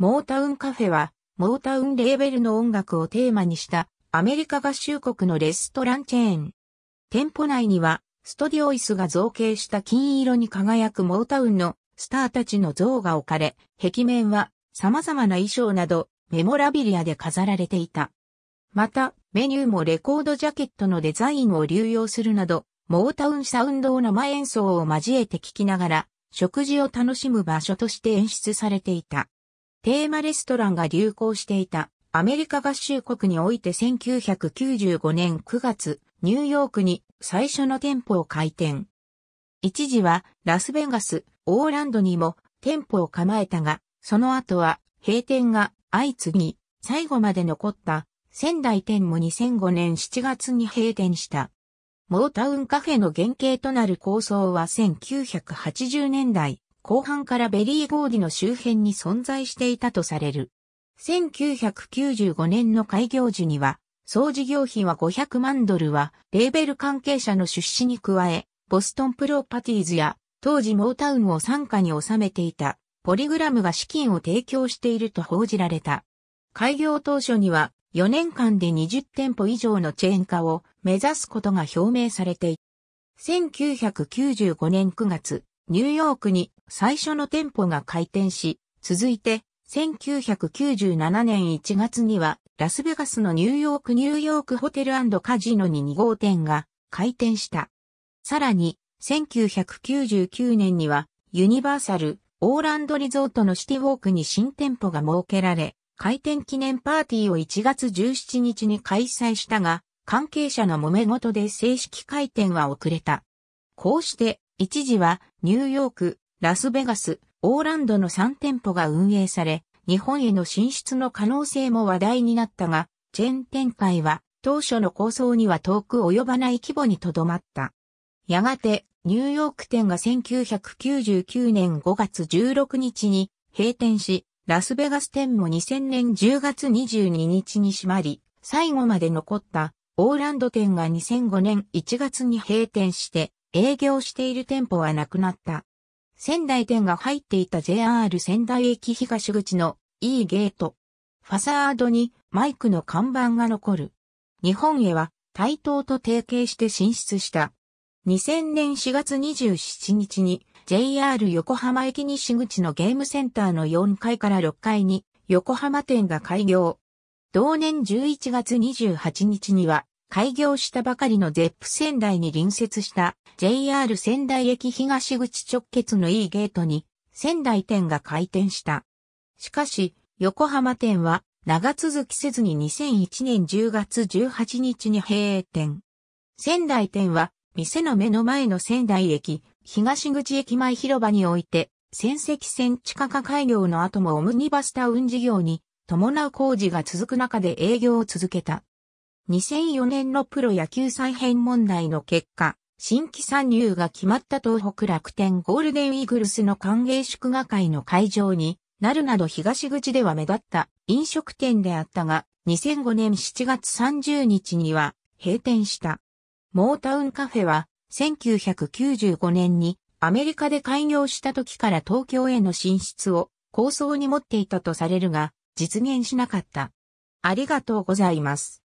モータウンカフェは、モータウンレーベルの音楽をテーマにしたアメリカ合衆国のレストランチェーン。店舗内には、ストディオイスが造形した金色に輝くモータウンのスターたちの像が置かれ、壁面は様々な衣装などメモラビリアで飾られていた。また、メニューもレコードジャケットのデザインを流用するなど、モータウンサウンドを生演奏を交えて聴きながら、食事を楽しむ場所として演出されていた。テーマレストランが流行していたアメリカ合衆国において1995年9月、ニューヨークに最初の店舗を開店。一時はラスベガス、オーランドにも店舗を構えたが、その後は閉店が相次ぎ、最後まで残った仙台店も2005年7月に閉店した。モータウンカフェの原型となる構想は1980年代後半からベリーゴーディの周辺に存在していたとされる。1995年の開業時には、総事業費は500万ドルは、レーベル関係者の出資に加え、ボストンプロパティーズや、当時モータウンを傘下に収めていた、ポリグラムが資金を提供していると報じられた。開業当初には、4年間で20店舗以上のチェーン化を目指すことが表明されていた。1995年9月、ニューヨークに最初の店舗が開店し、続いて1997年1月にはラスベガスのニューヨークニューヨークホテルカジノに2号店が開店した。さらに1999年にはユニバーサルオーランドリゾートのシティウォークに新店舗が設けられ、開店記念パーティーを1月17日に開催したが、関係者の揉め事で正式開店は遅れた。こうして一時はニューヨーク、ラスベガス、オーランドの3店舗が運営され、日本への進出の可能性も話題になったが、チェーン展開は当初の構想には遠く及ばない規模にとどまった。やがて、ニューヨーク店が1999年5月16日に閉店し、ラスベガス店も2000年10月22日に閉まり、最後まで残ったオーランド店が2005年1月に閉店して、営業している店舗はなくなった。仙台店が入っていた JR 仙台駅東口の E ゲート。ファサードにマイクの看板が残る。日本へは台東と提携して進出した。2000年4月27日に JR 横浜駅西口のゲームセンターの4階から6階に横浜店が開業。同年11月28日には開業したばかりのゼップ仙台に隣接した JR 仙台駅東口直結の E ゲートに仙台店が開店した。しかし、横浜店は長続きせずに2001年10月18日に閉営店。仙台店は店の目の前の仙台駅東口駅前広場において仙石線地下化開業の後もオムニバスタウン事業に伴う工事が続く中で営業を続けた。2004年のプロ野球再編問題の結果、新規参入が決まった東北楽天ゴールデンイーグルスの歓迎祝賀会の会場になるなど東口では目立った飲食店であったが、2005年7月30日には閉店した。モータウンカフェは1995年にアメリカで開業した時から東京への進出を構想に持っていたとされるが、実現しなかった。ありがとうございます。